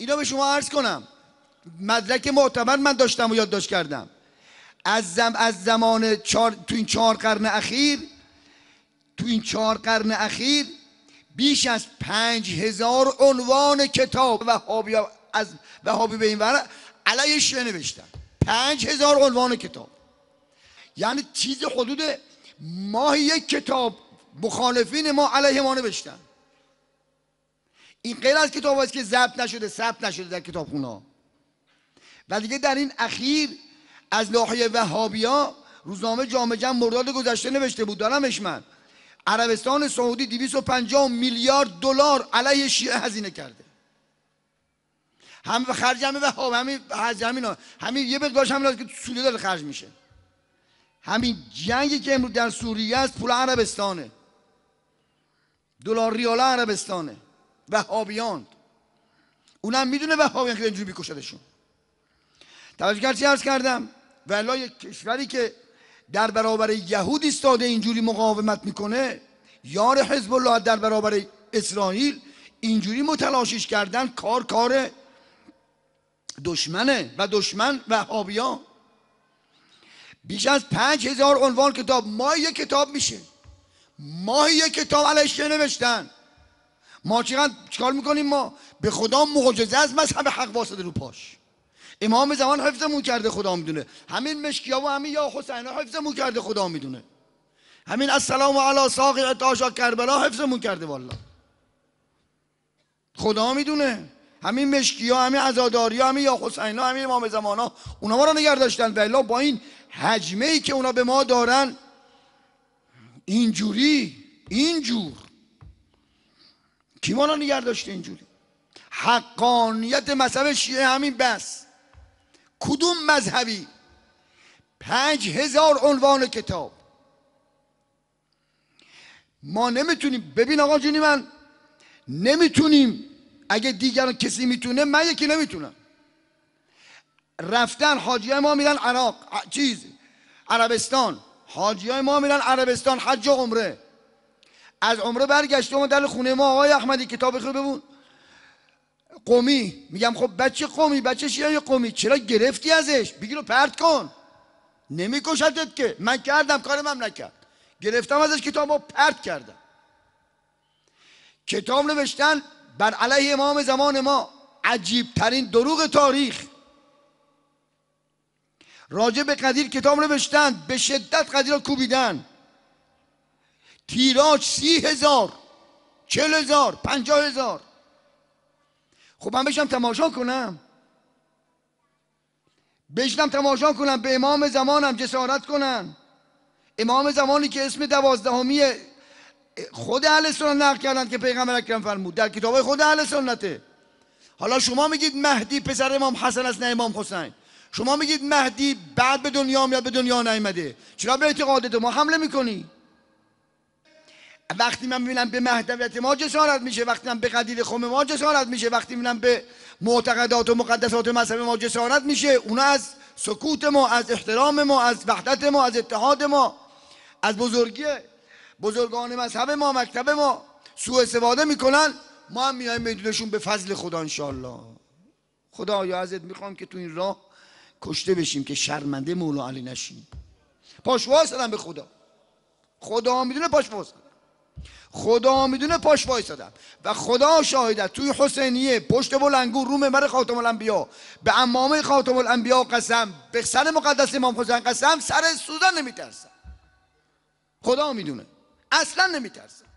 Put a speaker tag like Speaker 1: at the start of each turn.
Speaker 1: اینا به شما عرض کنم مدرک معتبر من داشتم و یادداشت کردم از, از زمان چار... تو این چهار قرن اخیر تو این چهار قرن اخیر بیش از پنج هزار عنوان کتاب وهابی از به این ور علیه شیعه نوشتن پنج هزار عنوان کتاب یعنی چیز حدود ماهی یک کتاب مخالفین ما علیه ما نوشتن این غیر از کتاب که ضبط نشده ثبت نشده در کتابخونه و دیگه در این اخیر از ناحیه وهابیا روزنامه جامعه جمع مرداد گذشته نوشته بود دارمش من عربستان سعودی 250 میلیارد دلار علیه شیعه هزینه کرده هم خرج همه وهاب همین خرج همین همین یه مقدارش همین که سوریه داره خرج میشه همین جنگی که امروز در سوریه است پول عربستانه دلار ریال عربستانه وهابیان اونم میدونه وهابیان که اینجوری میکشدشون توجه کردی عرض کردم ولی یک کشوری که در برابر یهود ایستاده اینجوری مقاومت میکنه یار حزب الله در برابر اسرائیل اینجوری متلاشیش کردن کار کار دشمنه و دشمن وهابیان بیش از پنج هزار عنوان کتاب ماهی کتاب میشه ماهی یک کتاب علیشه نوشتن ما چقدر چکار میکنیم ما به خدا معجزه از مذهب حق واسطه رو پاش امام زمان حفظمون کرده خدا میدونه همین مشکیا و همین یا حسین حفظمون کرده خدا میدونه همین السلام علی ساقی اتاشا کربلا حفظمون کرده والله خدا میدونه همین مشکیا همین عزاداری همین یا ها همین امام ها اونا ما رو نگرداشتن داشتن با این حجمه ای که اونا به ما دارن اینجوری اینجور کی ما نگر داشته اینجوری حقانیت مذهب شیعه همین بس کدوم مذهبی پنج هزار عنوان کتاب ما نمیتونیم ببین آقا جونی من نمیتونیم اگه دیگران کسی میتونه من یکی نمیتونم رفتن حاجی ما میرن عراق چیز عربستان حاجی ما میرن عربستان حج و عمره از عمره برگشته اومد در خونه ما آقای احمدی کتاب خوبه ببون قومی میگم خب بچه قومی بچه شیعه قومی چرا گرفتی ازش بگیر رو پرت کن نمیکشدت که من کردم کارم هم نکرد گرفتم ازش کتاب پرت کردم کتاب نوشتن بر علیه امام زمان ما عجیب ترین دروغ تاریخ راجع به قدیر کتاب نوشتن به شدت قدیر رو کوبیدن تیراج سی هزار چل هزار پنجاه هزار خب من بشم تماشا کنم بشنم تماشا کنم به امام زمانم جسارت کنن امام زمانی که اسم دوازدهمی خود اهل سنت نقل کردند که پیغمبر اکرم فرمود در کتاب خود اهل سنته حالا شما میگید مهدی پسر امام حسن است نه امام حسین شما میگید مهدی بعد به دنیا میاد به دنیا نیامده چرا به اعتقاد ما حمله میکنی وقتی من میبینم به مهدویت ما جسارت میشه وقتی من به قدیر خم ما جسارت میشه وقتی میبینم به معتقدات و مقدسات مذهب ما جسارت میشه اونا از سکوت ما از احترام ما از وحدت ما از اتحاد ما از بزرگی بزرگان مذهب ما مکتب ما سوء استفاده میکنن ما هم میایم میدونشون به فضل خدا انشالله خدا یا ازت میخوام که تو این راه کشته بشیم که شرمنده مولا علی نشیم پاش به خدا خدا میدونه پاش خدا میدونه پاش وایسادم و خدا شاهده توی حسینیه پشت بلنگو روم مر خاتم الانبیا به امامه خاتم الانبیا قسم به سر مقدس امام حسین قسم سر سوزن نمیترسم خدا میدونه اصلا نمیترسم